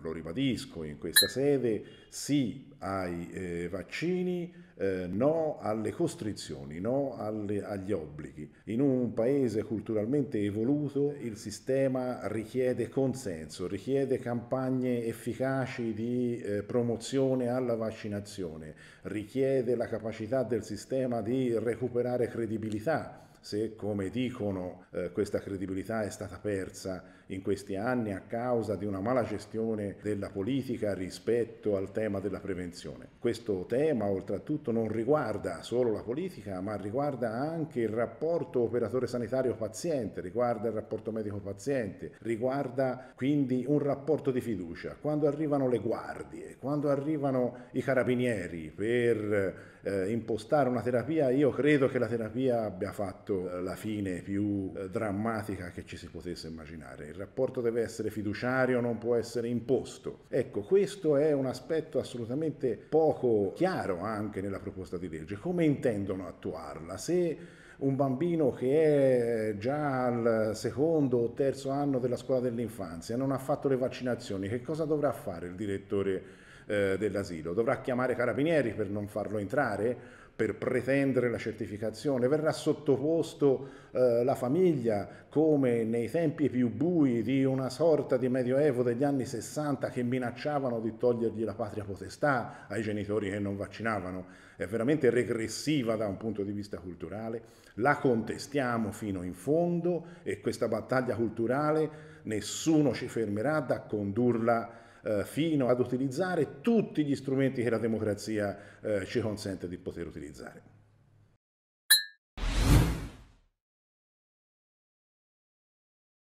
lo ribadisco in questa sede, sì ai eh, vaccini, eh, no alle costrizioni, no alle, agli obblighi. In un paese culturalmente evoluto il sistema richiede consenso, richiede campagne efficaci di eh, promozione alla vaccinazione, richiede la capacità del sistema di recuperare credibilità se, come dicono, eh, questa credibilità è stata persa in questi anni a causa di una mala gestione della politica rispetto al tema della prevenzione. Questo tema oltretutto non riguarda solo la politica, ma riguarda anche il rapporto operatore sanitario-paziente, riguarda il rapporto medico-paziente, riguarda quindi un rapporto di fiducia. Quando arrivano le guardie, quando arrivano i carabinieri per eh, impostare una terapia, io credo che la terapia abbia fatto fatto eh, la fine più eh, drammatica che ci si potesse immaginare. Il rapporto deve essere fiduciario, non può essere imposto. Ecco, questo è un aspetto assolutamente poco chiaro anche nella proposta di legge. Come intendono attuarla? Se un bambino che è eh, già al secondo o terzo anno della scuola dell'infanzia, non ha fatto le vaccinazioni, che cosa dovrà fare il direttore eh, dell'asilo? Dovrà chiamare carabinieri per non farlo entrare? per pretendere la certificazione, verrà sottoposto eh, la famiglia come nei tempi più bui di una sorta di medioevo degli anni 60 che minacciavano di togliergli la patria potestà ai genitori che non vaccinavano. È veramente regressiva da un punto di vista culturale, la contestiamo fino in fondo e questa battaglia culturale nessuno ci fermerà da condurla eh, fino ad utilizzare tutti gli strumenti che la democrazia eh, ci consente di poter utilizzare.